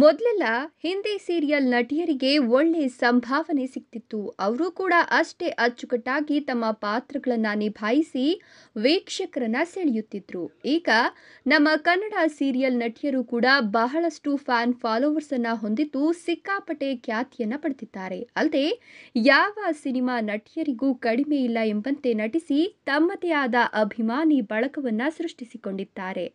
ಮೊದಲೆಲ್ಲ ಹಿಂದಿ ಸೀರಿಯಲ್ ನಟಿಯರಿಗೆ ಒಳ್ಳೆ ಸಂಭಾವನೆ ಸಿಕ್ತಿತ್ತು ಅವರು ಕೂಡ ಅಷ್ಟೇ ಅಚ್ಚುಕಟ್ಟಾಗಿ ತಮ್ಮ ಪಾತ್ರಗಳನ್ನು ನಿಭಾಯಿಸಿ ವೀಕ್ಷಕರನ್ನ ಸೆಳೆಯುತ್ತಿದ್ರು ಈಗ ನಮ್ಮ ಕನ್ನಡ ಸೀರಿಯಲ್ ನಟಿಯರು ಕೂಡ ಬಹಳಷ್ಟು ಫ್ಯಾನ್ ಫಾಲೋವರ್ಸ್ ಅನ್ನ ಹೊಂದಿದ್ದು ಸಿಕ್ಕಾಪಟೆ ಖ್ಯಾತಿಯನ್ನ ಪಡೆದಿದ್ದಾರೆ ಅಲ್ಲದೆ ಯಾವ ಸಿನಿಮಾ ನಟಿಯರಿಗೂ ಕಡಿಮೆ ಇಲ್ಲ ಎಂಬಂತೆ ನಟಿಸಿ ತಮ್ಮದೇ ಆದ ಅಭಿಮಾನಿ ಬಳಕವನ್ನ ಸೃಷ್ಟಿಸಿಕೊಂಡಿದ್ದಾರೆ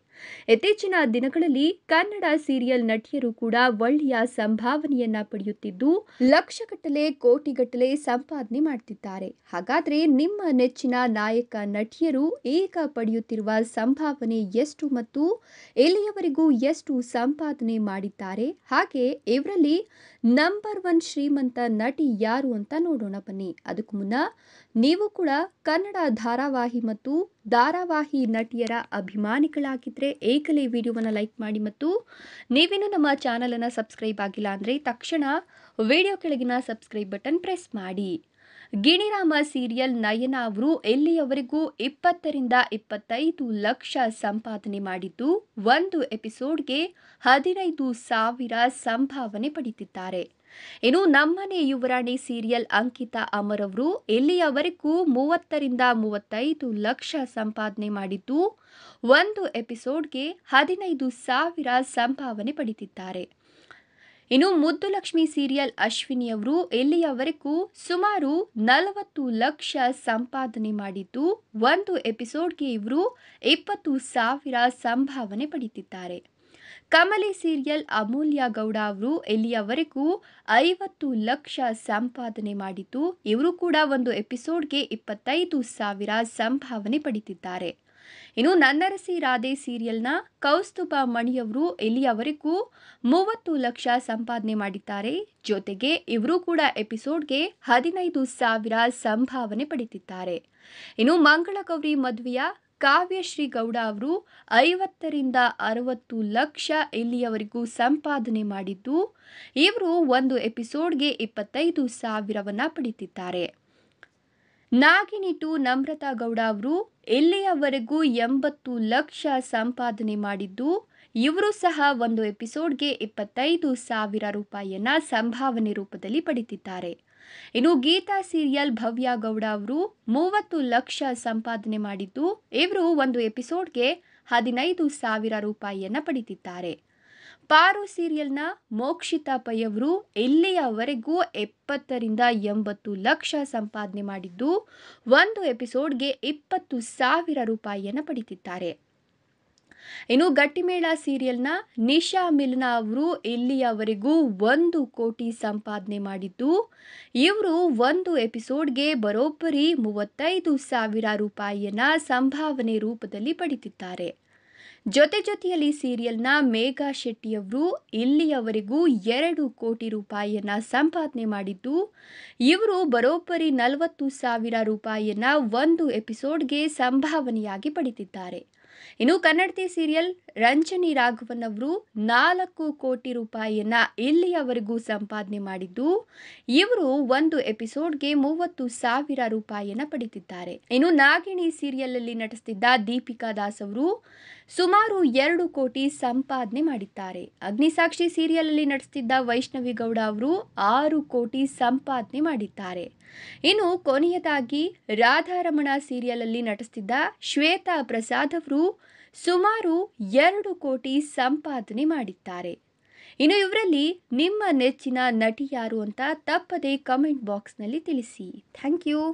ಇತ್ತೀಚಿನ ದಿನಗಳಲ್ಲಿ ಕನ್ನಡ ಸೀರಿಯಲ್ ನಟಿಯರು ಕೂಡ ಕೂಡ ಒಳ್ಳೆಯ ಸಂಭಾವನೆಯನ್ನ ಪಡೆಯುತ್ತಿದ್ದು ಲಕ್ಷಗಟ್ಟಲೆ ಕೋಟಿಗಟ್ಟಲೆ ಸಂಪಾದನೆ ಮಾಡುತ್ತಿದ್ದಾರೆ ಹಾಗಾದ್ರೆ ನಿಮ್ಮ ನೆಚ್ಚಿನ ನಾಯಕ ನಟಿಯರು ಈಗ ಪಡೆಯುತ್ತಿರುವ ಸಂಭಾವನೆ ಎಷ್ಟು ಮತ್ತು ಎಲ್ಲಿಯವರೆಗೂ ಎಷ್ಟು ಸಂಪಾದನೆ ಮಾಡಿದ್ದಾರೆ ಹಾಗೆ ಇವರಲ್ಲಿ ನಂಬರ್ ಒನ್ ಶ್ರೀಮಂತ ನಟಿ ಯಾರು ಅಂತ ನೋಡೋಣ ಬನ್ನಿ ಅದಕ್ಕೂ ಮುನ್ನ ನೀವು ಕೂಡ ಕನ್ನಡ ಧಾರಾವಾಹಿ ಮತ್ತು ಧಾರಾವಾಹಿ ನಟಿಯರ ಅಭಿಮಾನಿಗಳಾಗಿದ್ದರೆ ಏಕಲೆ ವಿಡಿಯೋವನ್ನು ಲೈಕ್ ಮಾಡಿ ಮತ್ತು ನೀವೇನು ನಮ್ಮ ಚಾನಲನ್ನು ಸಬ್ಸ್ಕ್ರೈಬ್ ಆಗಿಲ್ಲ ಅಂದರೆ ತಕ್ಷಣ ವಿಡಿಯೋ ಕೆಳಗಿನ ಸಬ್ಸ್ಕ್ರೈಬ್ ಬಟನ್ ಪ್ರೆಸ್ ಮಾಡಿ ಗಿಣಿರಾಮ ಸೀರಿಯಲ್ ನಯನ ಅವರು ಎಲ್ಲಿಯವರೆಗೂ ಇಪ್ಪತ್ತರಿಂದ ಇಪ್ಪತ್ತೈದು ಲಕ್ಷ ಸಂಪಾದನೆ ಮಾಡಿದ್ದು ಒಂದು ಎಪಿಸೋಡ್ಗೆ ಹದಿನೈದು ಸಾವಿರ ಸಂಭಾವನೆ ಪಡೆದಿದ್ದಾರೆ ಇನ್ನು ನಮ್ಮನೆ ಯುವರಾಣಿ ಸೀರಿಯಲ್ ಅಂಕಿತಾ ಅಮರ್ ಅವರು ಇಲ್ಲಿಯವರೆಗೂ ಮೂವತ್ತರಿಂದ ಮೂವತ್ತೈದು ಲಕ್ಷ ಸಂಪಾದನೆ ಮಾಡಿದ್ದು ಒಂದು ಎಪಿಸೋಡ್ಗೆ ಹದಿನೈದು ಸಾವಿರ ಸಂಭಾವನೆ ಪಡೆದಿದ್ದಾರೆ ಇನ್ನು ಮುದ್ದು ಲಕ್ಷ್ಮಿ ಸೀರಿಯಲ್ ಅಶ್ವಿನಿಯವರು ಇಲ್ಲಿಯವರೆಗೂ ಸುಮಾರು ನಲವತ್ತು ಲಕ್ಷ ಸಂಪಾದನೆ ಮಾಡಿದ್ದು ಒಂದು ಎಪಿಸೋಡ್ಗೆ ಇವರು ಇಪ್ಪತ್ತು ಸಾವಿರ ಸಂಭಾವನೆ ಪಡೀತಿದ್ದಾರೆ ಕಮಲಿ ಸೀರಿಯಲ್ ಅಮೂಲ್ಯ ಗೌಡ ಅವರು ಇಲ್ಲಿಯವರೆಗೂ ಐವತ್ತು ಲಕ್ಷ ಸಂಪಾದನೆ ಮಾಡಿದ್ದು ಇವರು ಕೂಡ ಒಂದು ಎಪಿಸೋಡ್ಗೆ ಇಪ್ಪತ್ತೈದು ಸಾವಿರ ಸಂಭಾವನೆ ಪಡಿತಿದ್ದಾರೆ ಇನ್ನು ನನ್ನರಸಿ ರಾಧೆ ಸೀರಿಯಲ್ನ ಕೌಸ್ತುಭ ಮಣಿಯವರು ಇಲ್ಲಿಯವರೆಗೂ ಮೂವತ್ತು ಲಕ್ಷ ಸಂಪಾದನೆ ಮಾಡಿದ್ದಾರೆ ಜೊತೆಗೆ ಇವರು ಕೂಡ ಎಪಿಸೋಡ್ಗೆ ಹದಿನೈದು ಸಾವಿರ ಸಂಭಾವನೆ ಪಡೆದಿದ್ದಾರೆ ಇನ್ನು ಮಂಗಳಗೌರಿ ಮದುವೆಯ ಕಾವ್ಯಶ್ರೀ ಗೌಡ ಅವರು ಐವತ್ತರಿಂದ ಅರವತ್ತು ಲಕ್ಷ ಇಲ್ಲಿಯವರೆಗೂ ಸಂಪಾದನೆ ಮಾಡಿದ್ದು ಇವರು ಒಂದು ಎಪಿಸೋಡ್ಗೆ ಇಪ್ಪತ್ತೈದು ಸಾವಿರವನ್ನು ಪಡೆದಿದ್ದಾರೆ ನಾಗಿನಿಟು ನಮ್ರತಾ ಗೌಡ ಅವರು ಇಲ್ಲಿಯವರೆಗೂ ಎಂಬತ್ತು ಲಕ್ಷ ಸಂಪಾದನೆ ಮಾಡಿದ್ದು ಇವರು ಸಹ ಒಂದು ಎಪಿಸೋಡ್ಗೆ ಇಪ್ಪತ್ತೈದು ಸಾವಿರ ರೂಪಾಯಿಯನ್ನು ಸಂಭಾವನೆ ರೂಪದಲ್ಲಿ ಪಡೆದಿದ್ದಾರೆ ಇನ್ನು ಗೀತಾ ಸೀರಿಯಲ್ ಭವ್ಯ ಗೌಡ ಅವರು ಮೂವತ್ತು ಲಕ್ಷ ಸಂಪಾದನೆ ಮಾಡಿದ್ದು ಇವರು ಒಂದು ಎಪಿಸೋಡ್ಗೆ ಹದಿನೈದು ಸಾವಿರ ರೂಪಾಯಿಯನ್ನು ಪಡೆದಿದ್ದಾರೆ ಪಾರು ಸೀರಿಯಲ್ನ ಮೋಕ್ಷಿತಾ ಪೈ ಅವರು ಇಲ್ಲಿಯವರೆಗೂ ಎಪ್ಪತ್ತರಿಂದ ಎಂಬತ್ತು ಲಕ್ಷ ಸಂಪಾದನೆ ಮಾಡಿದ್ದು ಒಂದು ಎಪಿಸೋಡ್ಗೆ ಇಪ್ಪತ್ತು ಸಾವಿರ ರೂಪಾಯಿಯನ್ನು ಪಡಿತಿದ್ದಾರೆ ಇನ್ನು ಗಟ್ಟಿಮೇಳ ಸೀರಿಯಲ್ನ ನಿಶಾ ಮಿಲ್ನಾ ಅವರು ಇಲ್ಲಿಯವರೆಗೂ ಒಂದು ಕೋಟಿ ಸಂಪಾದನೆ ಮಾಡಿದ್ದು ಇವರು ಒಂದು ಎಪಿಸೋಡ್ಗೆ ಬರೋಬ್ಬರಿ ಮೂವತ್ತೈದು ಸಾವಿರ ರೂಪಾಯಿಯನ್ನ ಸಂಭಾವನೆ ರೂಪದಲ್ಲಿ ಪಡಿತಿದ್ದಾರೆ ಜೊತೆ ಜೊತೆಯಲ್ಲಿ ಸೀರಿಯಲ್ನ ಮೇಘಾ ಶೆಟ್ಟಿಯವರು ಇಲ್ಲಿಯವರೆಗೂ ಎರಡು ಕೋಟಿ ರೂಪಾಯಿಯನ್ನು ಸಂಪಾದನೆ ಮಾಡಿದ್ದು ಇವರು ಬರೋಬ್ಬರಿ ನಲವತ್ತು ಸಾವಿರ ರೂಪಾಯಿಯನ್ನು ಒಂದು ಎಪಿಸೋಡ್ಗೆ ಸಂಭಾವನೆಯಾಗಿ ಪಡೆದಿದ್ದಾರೆ ಇನ್ನು ಕನ್ನಡತಿ ಸೀರಿಯಲ್ ರಂಜನಿ ರಾಘವನ್ ಅವರು ನಾಲ್ಕು ಕೋಟಿ ರೂಪಾಯಿಯನ್ನ ಇಲ್ಲಿಯವರೆಗೂ ಸಂಪಾದನೆ ಮಾಡಿದ್ದು ಇವರು ಒಂದು ಎಪಿಸೋಡ್ಗೆ ಮೂವತ್ತು ಸಾವಿರ ರೂಪಾಯಿಯನ್ನ ಪಡೆದಿದ್ದಾರೆ ಇನ್ನು ನಾಗಿಣಿ ಸೀರಿಯಲ್ ಅಲ್ಲಿ ನಟಿಸುತ್ತಿದ್ದ ದೀಪಿಕಾ ದಾಸ್ ಅವರು ಸುಮಾರು ಎರಡು ಕೋಟಿ ಸಂಪಾದನೆ ಮಾಡಿದ್ದಾರೆ ಅಗ್ನಿಸಾಕ್ಷಿ ಸೀರಿಯಲ್ ಅಲ್ಲಿ ನಟಿಸುತ್ತಿದ್ದ ವೈಷ್ಣವಿ ಗೌಡ ಅವರು ಆರು ಕೋಟಿ ಸಂಪಾದನೆ ಮಾಡಿದ್ದಾರೆ ಇನ್ನು ಕೊನೆಯದಾಗಿ ರಾಧಾರಮಣ ಸೀರಿಯಲ್ ಅಲ್ಲಿ ನಟಿಸುತ್ತಿದ್ದ ಶ್ವೇತಾ ಪ್ರಸಾದ್ ಅವರು ಸುಮಾರು ಎರಡು ಕೋಟಿ ಸಂಪಾದನೆ ಮಾಡಿದ್ದಾರೆ ಇನ್ನು ಇವರಲ್ಲಿ ನಿಮ್ಮ ನೆಚ್ಚಿನ ನಟಿ ಯಾರು ಅಂತ ತಪ್ಪದೇ ಕಮೆಂಟ್ ಬಾಕ್ಸ್ನಲ್ಲಿ ತಿಳಿಸಿ ಥ್ಯಾಂಕ್ ಯು